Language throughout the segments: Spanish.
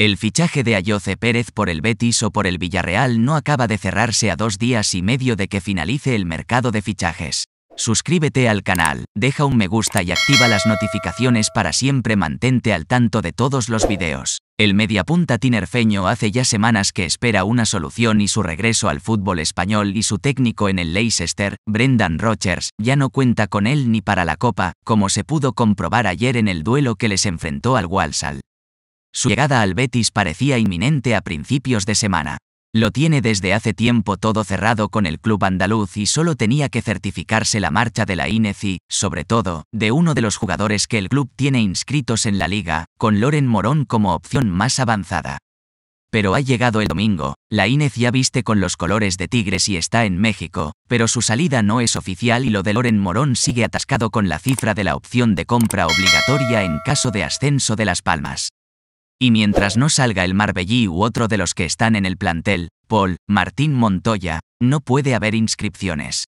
El fichaje de Ayoce Pérez por el Betis o por el Villarreal no acaba de cerrarse a dos días y medio de que finalice el mercado de fichajes. Suscríbete al canal, deja un me gusta y activa las notificaciones para siempre mantente al tanto de todos los videos. El mediapunta tinerfeño hace ya semanas que espera una solución y su regreso al fútbol español y su técnico en el Leicester, Brendan Rogers, ya no cuenta con él ni para la Copa, como se pudo comprobar ayer en el duelo que les enfrentó al Walsall. Su llegada al Betis parecía inminente a principios de semana. Lo tiene desde hace tiempo todo cerrado con el club andaluz y solo tenía que certificarse la marcha de la Inez y, sobre todo, de uno de los jugadores que el club tiene inscritos en la liga, con Loren Morón como opción más avanzada. Pero ha llegado el domingo, la Inez ya viste con los colores de Tigres y está en México, pero su salida no es oficial y lo de Loren Morón sigue atascado con la cifra de la opción de compra obligatoria en caso de ascenso de Las Palmas. Y mientras no salga el Marbellí u otro de los que están en el plantel, Paul, Martín Montoya, no puede haber inscripciones.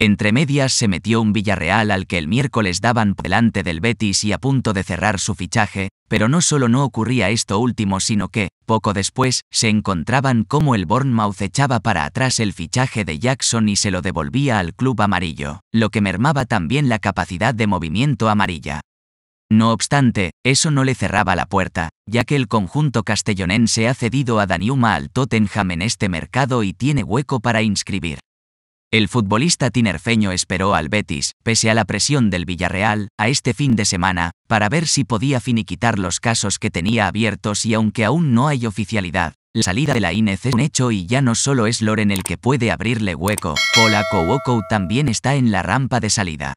Entre medias se metió un Villarreal al que el miércoles daban delante del Betis y a punto de cerrar su fichaje, pero no solo no ocurría esto último sino que, poco después, se encontraban como el Bournemouth echaba para atrás el fichaje de Jackson y se lo devolvía al club amarillo, lo que mermaba también la capacidad de movimiento amarilla. No obstante, eso no le cerraba la puerta, ya que el conjunto castellonense ha cedido a Daniuma al Tottenham en este mercado y tiene hueco para inscribir. El futbolista tinerfeño esperó al Betis, pese a la presión del Villarreal, a este fin de semana, para ver si podía finiquitar los casos que tenía abiertos y aunque aún no hay oficialidad, la salida de la Inec es un hecho y ya no solo es Loren el que puede abrirle hueco, Polaco Woko también está en la rampa de salida.